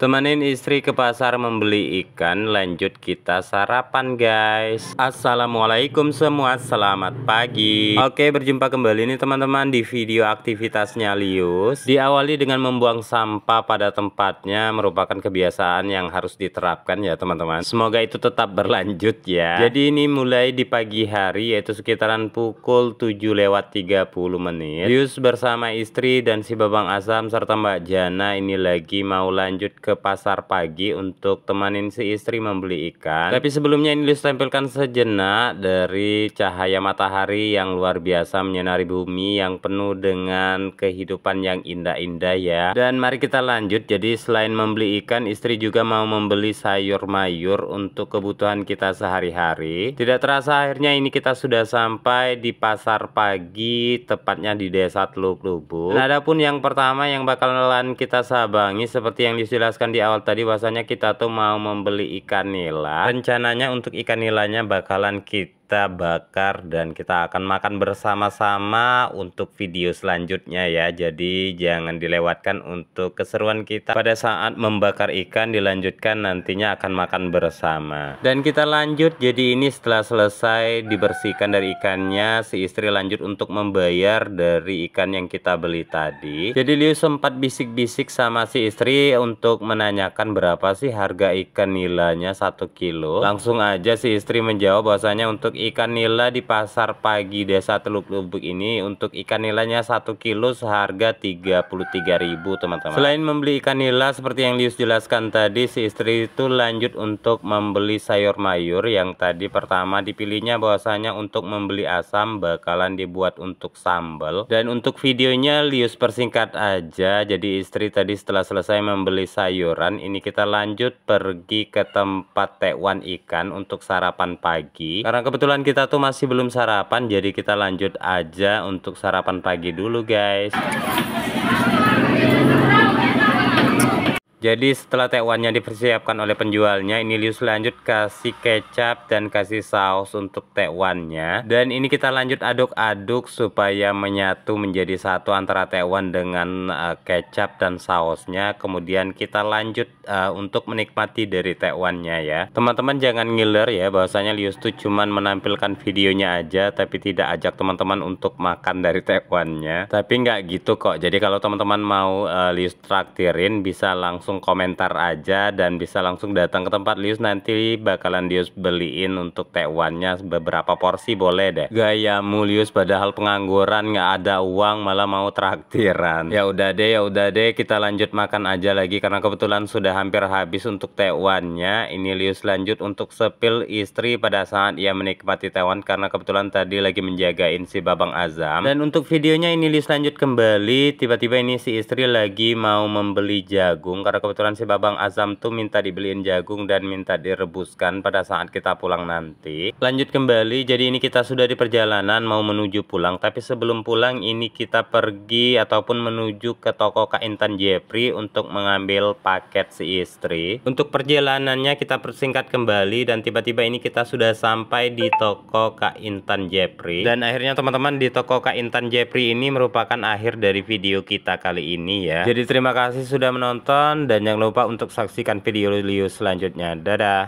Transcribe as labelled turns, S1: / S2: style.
S1: Temenin istri ke pasar membeli ikan Lanjut kita sarapan guys Assalamualaikum semua Selamat pagi Oke berjumpa kembali nih teman-teman Di video aktivitasnya Lius Diawali dengan membuang sampah pada tempatnya Merupakan kebiasaan yang harus diterapkan ya teman-teman Semoga itu tetap berlanjut ya Jadi ini mulai di pagi hari Yaitu sekitaran pukul 7 lewat 30 menit Lius bersama istri dan si Babang Asam Serta Mbak Jana ini lagi mau lanjut ke ke pasar pagi untuk temanin si istri membeli ikan. Tapi sebelumnya ini Lius tampilkan sejenak dari cahaya matahari yang luar biasa menyinari bumi yang penuh dengan kehidupan yang indah-indah ya. Dan mari kita lanjut. Jadi selain membeli ikan, istri juga mau membeli sayur mayur untuk kebutuhan kita sehari-hari. Tidak terasa akhirnya ini kita sudah sampai di pasar pagi tepatnya di desa Teluk lubu. Nah, adapun yang pertama yang bakal bakalan kita sabangi seperti yang dijelaskan jelaskan di awal tadi bahwasanya kita tuh mau membeli ikan nila rencananya untuk ikan nilanya bakalan kita kita bakar dan kita akan makan bersama-sama untuk video selanjutnya ya jadi jangan dilewatkan untuk keseruan kita pada saat membakar ikan dilanjutkan nantinya akan makan bersama dan kita lanjut jadi ini setelah selesai dibersihkan dari ikannya si istri lanjut untuk membayar dari ikan yang kita beli tadi jadi Liu sempat bisik-bisik sama si istri untuk menanyakan berapa sih harga ikan nilainya satu kilo langsung aja si istri menjawab bahwasanya untuk ikan nila di pasar pagi desa Teluk Lubuk ini untuk ikan nilanya 1 kilo seharga 33.000 teman-teman selain membeli ikan nila seperti yang Lius jelaskan tadi si istri itu lanjut untuk membeli sayur mayur yang tadi pertama dipilihnya bahwasanya untuk membeli asam bakalan dibuat untuk sambal dan untuk videonya Lius persingkat aja jadi istri tadi setelah selesai membeli sayuran ini kita lanjut pergi ke tempat tekwan ikan untuk sarapan pagi karena kebetulan kebetulan kita tuh masih belum sarapan jadi kita lanjut aja untuk sarapan pagi dulu guys jadi setelah tekwannya dipersiapkan oleh penjualnya, ini Lius lanjut kasih kecap dan kasih saus untuk tekwannya. Dan ini kita lanjut aduk-aduk supaya menyatu menjadi satu antara tekwan dengan uh, kecap dan sausnya. Kemudian kita lanjut uh, untuk menikmati dari tekwannya ya. Teman-teman jangan ngiler ya, bahwasanya Lius tuh cuman menampilkan videonya aja tapi tidak ajak teman-teman untuk makan dari tekwannya. Tapi nggak gitu kok. Jadi kalau teman-teman mau uh, Lius traktirin bisa langsung langsung komentar aja dan bisa langsung datang ke tempat Lius nanti bakalan Lius beliin untuk tewannya beberapa porsi boleh deh gaya mulius padahal pengangguran nggak ada uang malah mau traktiran ya udah deh ya udah deh kita lanjut makan aja lagi karena kebetulan sudah hampir habis untuk tewannya ini Lius lanjut untuk sepil istri pada saat ia menikmati tewan karena kebetulan tadi lagi menjagain si Babang Azam dan untuk videonya ini Lius lanjut kembali tiba-tiba ini si istri lagi mau membeli jagung karena kebetulan si Babang Azam tuh minta dibeliin jagung dan minta direbuskan pada saat kita pulang nanti. Lanjut kembali, jadi ini kita sudah di perjalanan mau menuju pulang. Tapi sebelum pulang ini kita pergi ataupun menuju ke toko Kak Intan Jepri untuk mengambil paket si istri. Untuk perjalanannya kita persingkat kembali dan tiba-tiba ini kita sudah sampai di toko Kak Intan Jepri. Dan akhirnya teman-teman di toko Kak Intan Jepri ini merupakan akhir dari video kita kali ini ya. Jadi terima kasih sudah menonton dan jangan lupa untuk saksikan video Liu selanjutnya. Dadah!